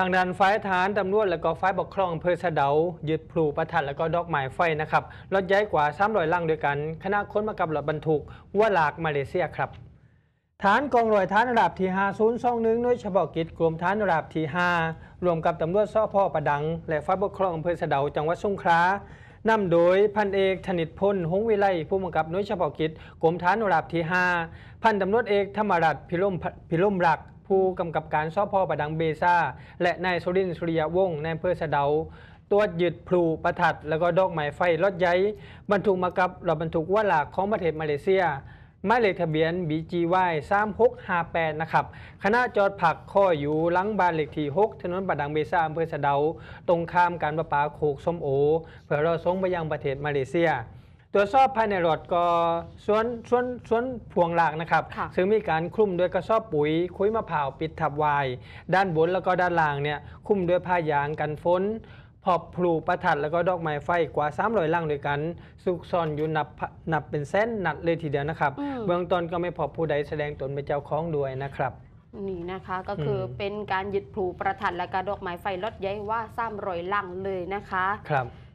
ทางด้านฝ่ายฐานตำรวจและก็ฝ่ายปกครองอำเภอสะเดา ยึดพลูประทัดและก็ดอกไม้ไฟนะครับรถย้ายกว่า300ลังด้วยกันคณะค้นมากับรถบรรทุกว่าหลาก มาเลเซียครับ ฐานกองร้อยฐานระดับที่5 0 2 1หน่วยเฉพาะกิจกรมฐานระดับที่ 5รวมกับตำรวจสพประดัง และฝ่ายปกครองอำเภอสะเดา จังหวัดสงขลานำโดยพันเอกธนิตพลหงวิไลผู้บังคับหน่วยเฉพาะกิจกรมฐานราบที่ 5 พันตำรวจเอก ธรรมรัตน์พิรมพิรมรักผู้กำกับการสพประดังเบซ่า และนายสุรินทร์สุริยวงศ์ในอำเภอสะเดาตรวจยึดพลูประทัดแล้วก็ดอกไม้ไฟรถย้ายบรรทุกมากับรถบรรทุกว่าหลากของประเทศมาเลเซียหมายเลขทะเบียน BGY 3658 นะครับคณะจอดผักข้ออยู่ลังบ้านเหล็กที่ 6 ถนนบัดดังเบซ่าอำเภอสะเดา ตรงข้ามการประปาโคกส้มโอ เพื่อรอส่งไปยังประเทศมาเลเซีย ตัวจสอบภายในรถก็ ส่วนส่วนส่วนพวงหลักนะครับ ซึ่งมีการคลุมด้วยกระสอบปุ๋ย คุ้ยมะพร้าว ปิดทับวายด้านบนแล้วก็ด้านล่างเนี่ยคลุมด้วยผ้ายางกันฝนพอบพลูประทัดแล้วก็ดอกไม้ไฟกว่า300ลังด้วยกันซุกซ่อนอยู่นับนับเป็นเส้นนัดเลยทีเดียวนะครับ เบื้องต้นก็ไม่พบผู้ใดแสดงตนเป็นเจ้าของด้วยนะครับนี่นะคะก็คือเป็นการยึดพลูประทัดและการดอกไม้ไฟลดย้ายว่าสามรอยลังเลยนะคะครับ